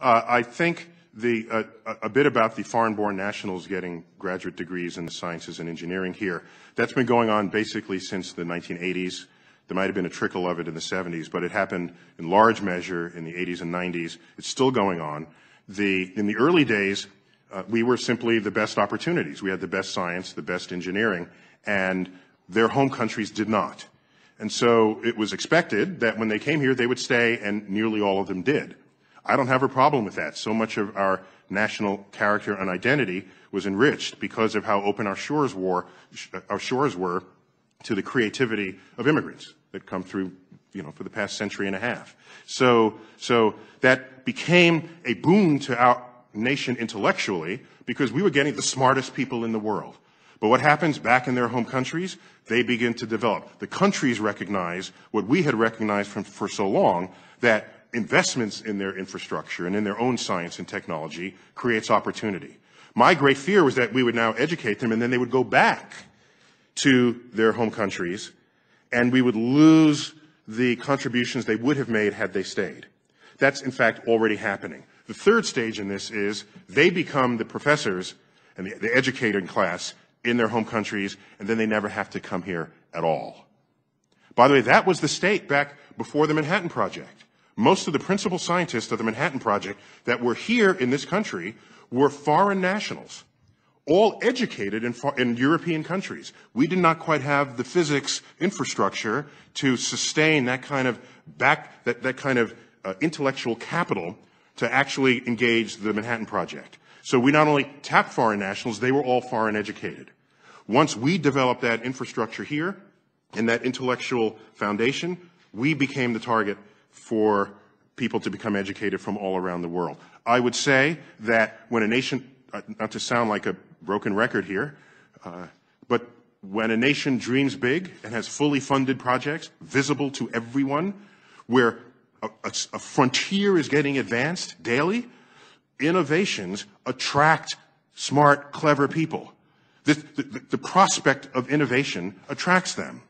Uh, I think the, uh, a bit about the foreign-born nationals getting graduate degrees in the sciences and engineering here. That's been going on basically since the 1980s. There might have been a trickle of it in the 70s, but it happened in large measure in the 80s and 90s. It's still going on. The, in the early days, uh, we were simply the best opportunities. We had the best science, the best engineering, and their home countries did not. And so it was expected that when they came here, they would stay, and nearly all of them did. I don't have a problem with that. So much of our national character and identity was enriched because of how open our shores were, our shores were to the creativity of immigrants that come through, you know, for the past century and a half. So, so that became a boon to our nation intellectually because we were getting the smartest people in the world. But what happens back in their home countries? They begin to develop. The countries recognize what we had recognized from, for so long that investments in their infrastructure and in their own science and technology creates opportunity. My great fear was that we would now educate them and then they would go back to their home countries and we would lose the contributions they would have made had they stayed. That's in fact already happening. The third stage in this is they become the professors and the, the in class in their home countries and then they never have to come here at all. By the way, that was the state back before the Manhattan Project. Most of the principal scientists of the Manhattan Project that were here in this country were foreign nationals, all educated in, in European countries. We did not quite have the physics infrastructure to sustain that kind of back, that, that kind of uh, intellectual capital to actually engage the Manhattan Project. So we not only tapped foreign nationals, they were all foreign educated. Once we developed that infrastructure here and that intellectual foundation, we became the target for people to become educated from all around the world. I would say that when a nation, uh, not to sound like a broken record here, uh, but when a nation dreams big and has fully funded projects visible to everyone, where a, a, a frontier is getting advanced daily, innovations attract smart, clever people. The, the, the prospect of innovation attracts them.